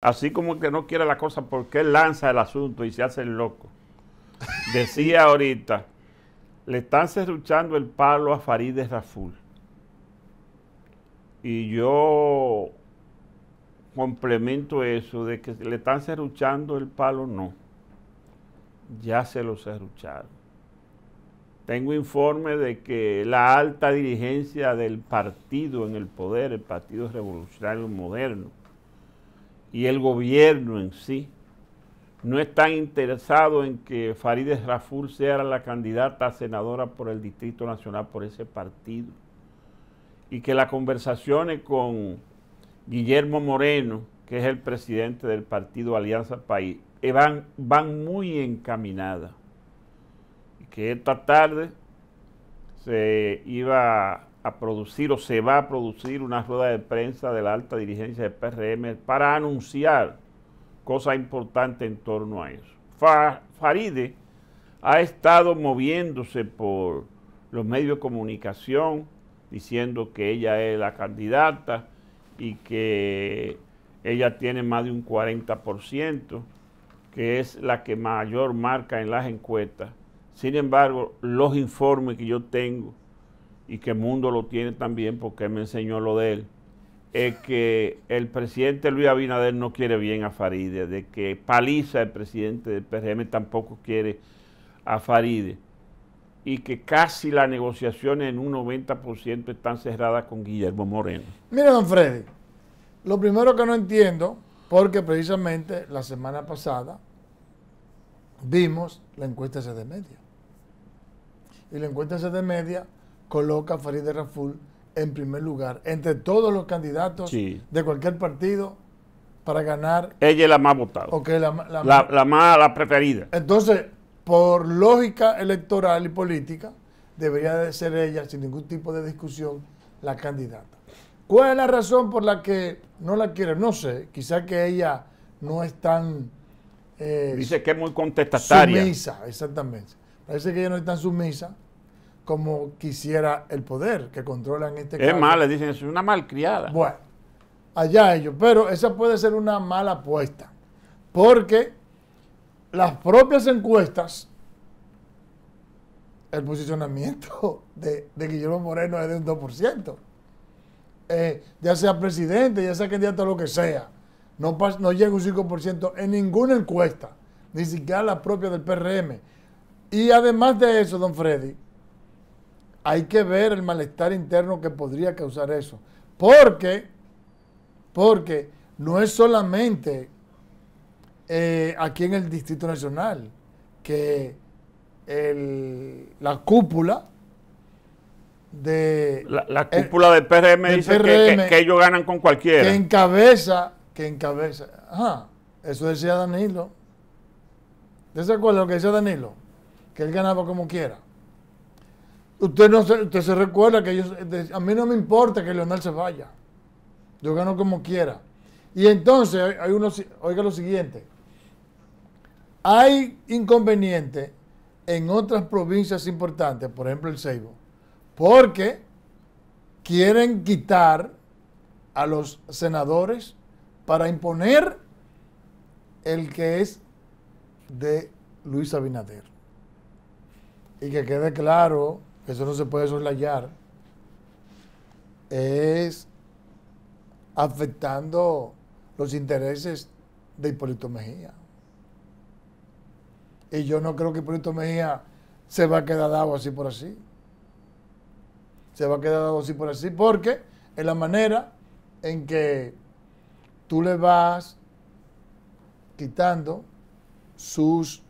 Así como que no quiere la cosa porque lanza el asunto y se hace el loco. Decía ahorita, le están cerruchando el palo a Farideh Raful. Y yo complemento eso de que le están cerruchando el palo, no. Ya se lo cerrucharon. Tengo informe de que la alta dirigencia del partido en el poder, el Partido Revolucionario Moderno, y el gobierno en sí no está interesado en que Farideh Raful sea la candidata a senadora por el Distrito Nacional, por ese partido, y que las conversaciones con Guillermo Moreno, que es el presidente del partido Alianza País, van, van muy encaminadas. Y que esta tarde se iba a producir o se va a producir una rueda de prensa de la alta dirigencia del PRM para anunciar cosas importantes en torno a eso. Faride ha estado moviéndose por los medios de comunicación diciendo que ella es la candidata y que ella tiene más de un 40%, que es la que mayor marca en las encuestas. Sin embargo, los informes que yo tengo y que mundo lo tiene también porque me enseñó lo de él, es que el presidente Luis Abinader no quiere bien a Faride, de que Paliza, el presidente del PRM, tampoco quiere a Faride, y que casi las negociaciones en un 90% están cerradas con Guillermo Moreno. Mira, don Freddy, lo primero que no entiendo, porque precisamente la semana pasada vimos la encuesta de Media. Y la encuesta de Media coloca a Farideh Raful en primer lugar, entre todos los candidatos de cualquier partido para ganar. Ella es la más votada. la, la, la, más preferida. Entonces, por lógica electoral y política, debería de ser ella, sin ningún tipo de discusión, la candidata. ¿Cuál es la razón por la que no la quiere? No sé, quizá que ella no es tan... Eh, Dice que es muy contestataria. Sumisa, exactamente. Parece que ella no es tan sumisa como quisiera el poder que controlan este es caso. Es mala, dicen, es una malcriada. Bueno, allá ellos. Pero esa puede ser una mala apuesta. Porque las propias encuestas, el posicionamiento de, Guillermo Moreno es de un 2%. Eh, ya sea presidente, ya sea candidato lo que sea. No, no llega un 5% en ninguna encuesta, ni siquiera la propia del PRM. Y además de eso, don Freddy, hay que ver el malestar interno que podría causar eso. Porque, porque no es solamente eh, aquí en el Distrito Nacional que la cúpula de... La, eh, cúpula del PRM dice que, ellos ganan con cualquiera. Que encabeza, que encabeza. Ajá, eso decía Danilo. ¿De acuerdo lo que decía Danilo? Que él ganaba como quiera. Usted, no se, usted recuerda que ellos a mí no me importa que Leonel se vaya. Yo gano como quiera. Y entonces, hay oiga lo siguiente. Hay inconveniente en otras provincias importantes, por ejemplo el Ceibo, porque quieren quitar a los senadores para imponer el que es de Luis Abinader. Y que quede claro eso no se puede soslayar, es afectando los intereses de Hipólito Mejía. Y yo no creo que Hipólito Mejía se va a quedar dado así por así. Se va a quedar dado así por así porque es la manera en que tú le vas quitando sus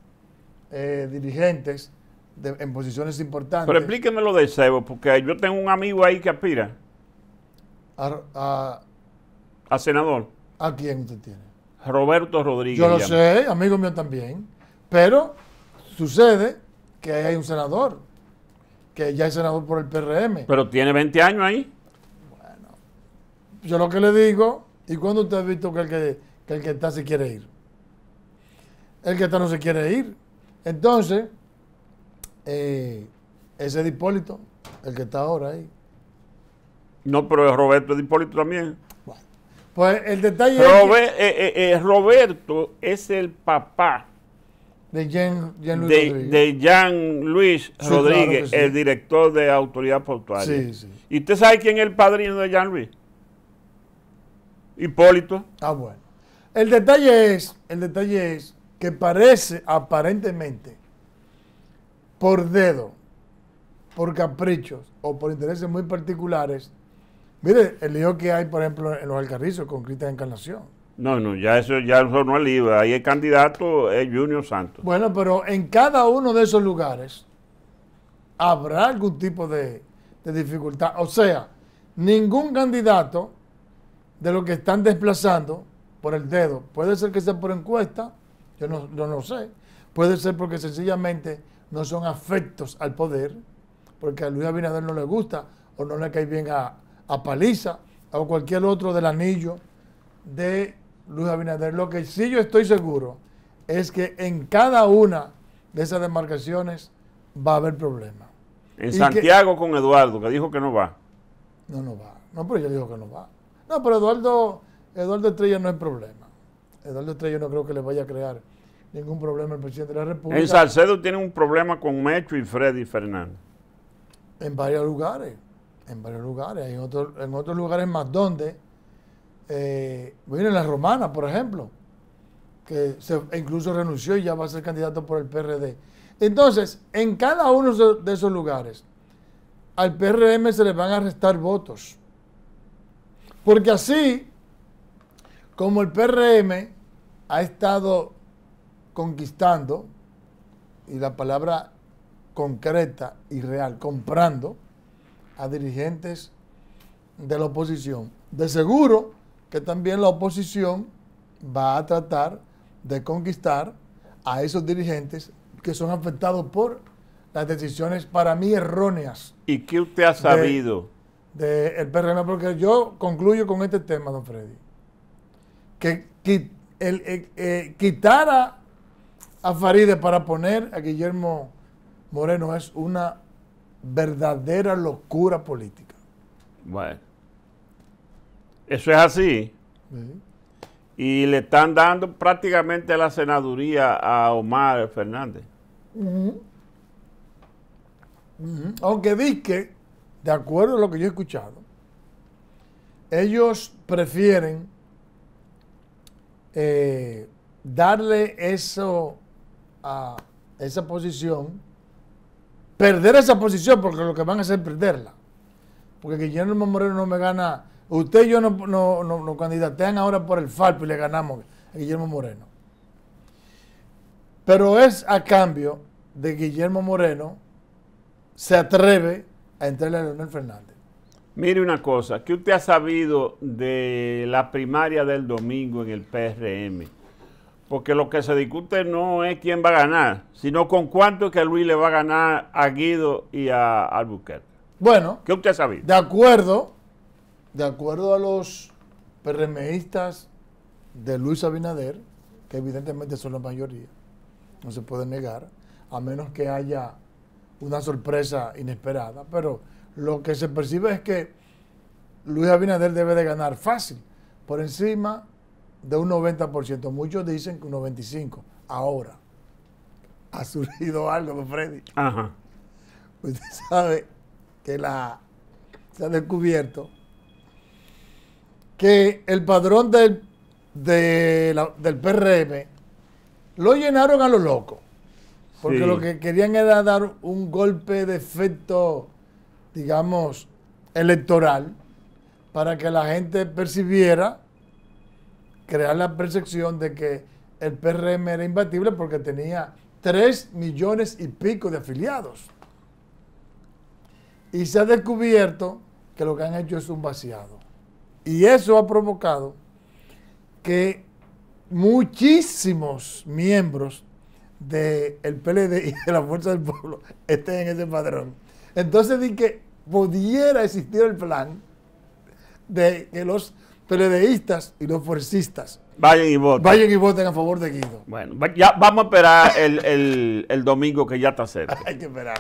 eh, dirigentes en posiciones importantes. Pero explíqueme lo de Sebo, porque yo tengo un amigo ahí que aspira. A, a, senador. ¿A quién usted tiene? Roberto Rodríguez. Yo lo sé, amigo mío también. Pero sucede que hay un senador, que ya es senador por el PRM. Pero tiene 20 años ahí. Bueno, yo lo que le digo, ¿y cuándo usted ha visto que el que, que el que está se quiere ir? El que está no se quiere ir. Entonces, eh, ese es de Hipólito, el que está ahora ahí. No, pero es Roberto de Hipólito también. pues el detalle es eh, eh, Roberto es el papá de Jean, Luis Rodríguez, de Jean Luis Rodríguez el director de Autoridad Portuaria. Sí, ¿Y usted sabe quién es el padrino de Jean Luis? Hipólito. Ah, bueno. El detalle es, el detalle es que parece aparentemente por dedo, por caprichos o por intereses muy particulares, mire el lío que hay, por ejemplo, en los Alcarrizos con de Encarnación. No, no, ya eso, ya eso no es libre. Ahí el candidato es Junior Santos. Bueno, pero en cada uno de esos lugares habrá algún tipo de, dificultad. O sea, ningún candidato de los que están desplazando por el dedo, puede ser que sea por encuesta, yo no, lo sé, puede ser porque sencillamente no son afectos al poder, porque a Luis Abinader no le gusta o no le cae bien a, Paliza o cualquier otro del anillo de Luis Abinader. Lo que sí yo estoy seguro es que en cada una de esas demarcaciones va a haber problemas. En Santiago con Eduardo, que dijo que no va. No, no va. No, pero yo digo que no va. No, pero Eduardo, Eduardo Estrella no es problema. Eduardo Estrella no creo que le vaya a crear ningún problema el presidente de la República. En Salcedo tiene un problema con Mecho y Freddy Fernández. En varios lugares, en varios lugares. En, otros lugares más donde, eh, en la romana, por ejemplo, que incluso renunció y ya va a ser candidato por el PRD. Entonces, en cada uno de esos lugares, al PRM se le van a restar votos. Porque así, como el PRM ha estado conquistando, y la palabra concreta y real, comprando a dirigentes de la oposición. De seguro que también la oposición va a tratar de conquistar a esos dirigentes que son afectados por las decisiones para mí erróneas. ¿Y qué usted ha sabido? Del de, el PRM, porque yo concluyo con este tema, don Freddy, que, eh, eh, quitara a Faride para poner a Guillermo Moreno es una verdadera locura política. Bueno. Eso es así. Y le están dando prácticamente la senaduría a Omar Fernández. Aunque dice, de acuerdo a lo que yo he escuchado, ellos prefieren eh, darle eso a esa posición, perder esa posición, porque lo que van a hacer es perderla. Porque Guillermo Moreno no me gana. Usted y yo nos no, no, candidatean ahora por el Falpo y le ganamos a Guillermo Moreno. Pero es a cambio de Guillermo Moreno se atreve a entrarle a Leonel Fernández. Mire una cosa, ¿qué usted ha sabido de la primaria del domingo en el PRM? porque lo que se discute no es quién va a ganar, sino con cuánto que Luis le va a ganar a Guido y a Albuquerque. Bueno. ¿Qué usted sabe? De acuerdo, de acuerdo a los PRMistas de Luis Abinader, que evidentemente son la mayoría, no se puede negar, a menos que haya una sorpresa inesperada, pero lo que se percibe es que Luis Abinader debe de ganar fácil, por encima de un 90%. Muchos dicen que un 95%. Ahora, ha surgido algo, don Freddy. Ajá. Usted sabe que la, se ha descubierto que el padrón del, del PRM lo llenaron a los locos. Porque lo que querían era dar un golpe de efecto, digamos, electoral, para que la gente percibiera crear la percepción de que el PRM era imbatible porque tenía 3 millones y pico de afiliados. Y se ha descubierto que lo que han hecho es un vaciado. Y eso ha provocado que muchísimos miembros del PLD y de la Fuerza del Pueblo estén en ese padrón. Entonces di que pudiera existir el plan de que los peledeístas y los fuercistas. Vayan y voten. Vayan y voten a favor de Guido. Bueno, ya vamos a esperar el, el domingo que ya está cerca. Hay que esperar.